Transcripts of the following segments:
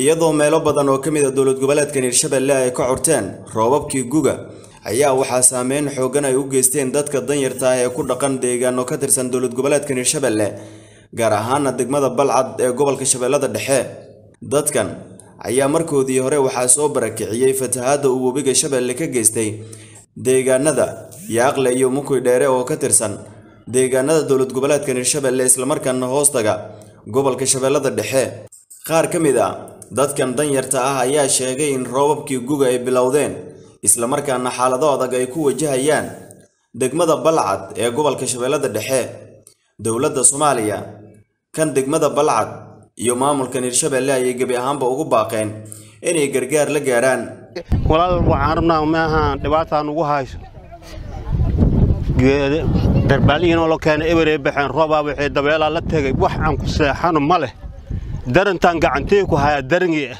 iyadoo meelo badan oo ka mid a dowlad goboleedkan hirshabeelle ay ka curteen roobabkii guga ayaa waxaa saameyn xoogan ay u geysteen dadka danyarta ah ee ku dhaqan deegaano ka tirsan dowlad goboleedkan hirshabelle gaar ahaana degmada balcad ee gobolka shabeellada dhexe dadkan ayaa markoodii hore waxaa soo barakiciyey fatahaadda uu webiga shabeelle ka geystay deegaanada yaaqle iyo mukuy dheere oo ka tirsan deegaanada dowlad goboleedkan hirshabelle islamarkaana hoostaga gobolka shabeellada dhexe qaar ka mid a ah dadkan danyarta ah ayaa sheegay in roobabkii guga ay bilowdeen isla markaana xaalado adag ay ku wajahayaan degmada balcad ee gobolka shabeellada dhexe dowladda soomaaliya kan degmada balcad iyo maamulka hirshabeelle ayay gebi ahaanba ugu baaqeen inay gargaar la gaaraan walaal waxaan rabnaa maaha dhibaataan ugu hayso darbaalihiinoo la keenay eberey baxeen roobaaba waxay dabeelaa la tegay wax aan ku seexano ma leh darantaan gacantee ku hayaa darangii ah eh.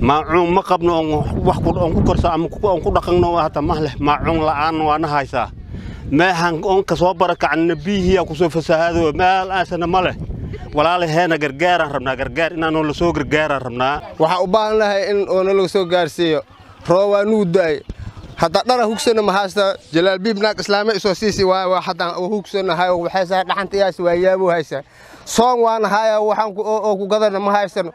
maacuun ma qabno oon ku korsa ama on ku dhaqanno hata leh maacuun la'aanna waana haysaa meehan ka soo barakacanna biihiyaa kusoo fasahaado meel aasana ma leh walaalaheena gargaaraan rabnaa gargaar inaanoo la soo gargaaraan rabnaa waxaa u baahan lahay in oo laga soo gaarsiiyo roobaa nuu da'ay haddaa dhara hugsanno mahaysta jalaalbiib naag islaame isoo siisi waayo haddaan u hugsanahay oo dhaxanta iyaasi waa yaabuu haysaa soon waan haya waxaan oo ku gadana ma haysano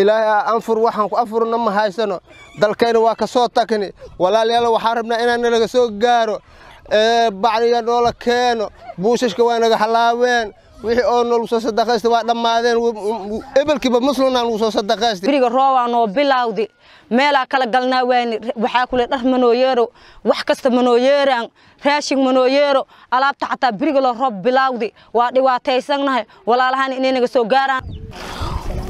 ilaahay anfur waxaan ku anfurna ma haysano dalkayna waa ka soo tagni walaalayaal waxaan rabnaa inaan nalaga soo gaaro e, bacriga noola keeno buushashka waa naga halaaween wixii oo nool soo sadaqaysta waa dhammaadeen ebelkiiba muslimna lagu soo sadaqaysta biriga roobaa noo meelaa kala galnaa waani waxaa kule dhar manoo wax kasta manoo yeeraan raashin manoo alaabta xataa biriga la roob bilawdi waa dhibaataysannahay walaalahaan inay naga soo gaaraan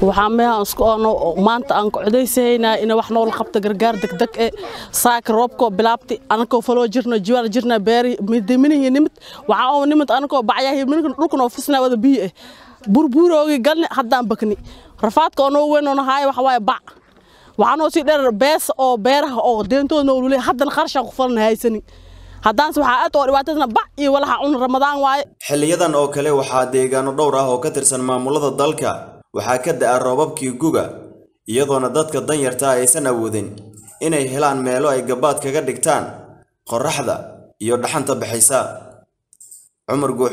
maanta aan kocodaysahaynaa ina wax nool qabta gargaar degdeg e saaka roobkoo bilaabti anakoo faloo jirno jiwaar jirna beeri midiminihi nimid waxaa oo nimid anakoo bacyahi minkan dhulkanoo fisnaa wada biyi eh burbuuroogi galni haddaan bakni rafaadka oo noo weynoo nahaaya waxa waaye bac waxaanoo sii dheer bees oo beeraha oo deentood noo luley haddana qarshaa ku falana haysani haddaanse waxaa aad oo dhibaataysna bac iyo walaxa cun ramadaan waaye xiliyadan oo kale waxaa deegaano dhowr ah oo ka tirsan maamulada dalka waxaa ka da'a roobabkii guga iyadoona dadka danyartaa ah aysan awoodin inay helaan meelo ay gabaad kaga dhigtaan qorraxda iyo dhaxanta baxaysa cumar guux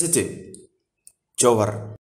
city jowhar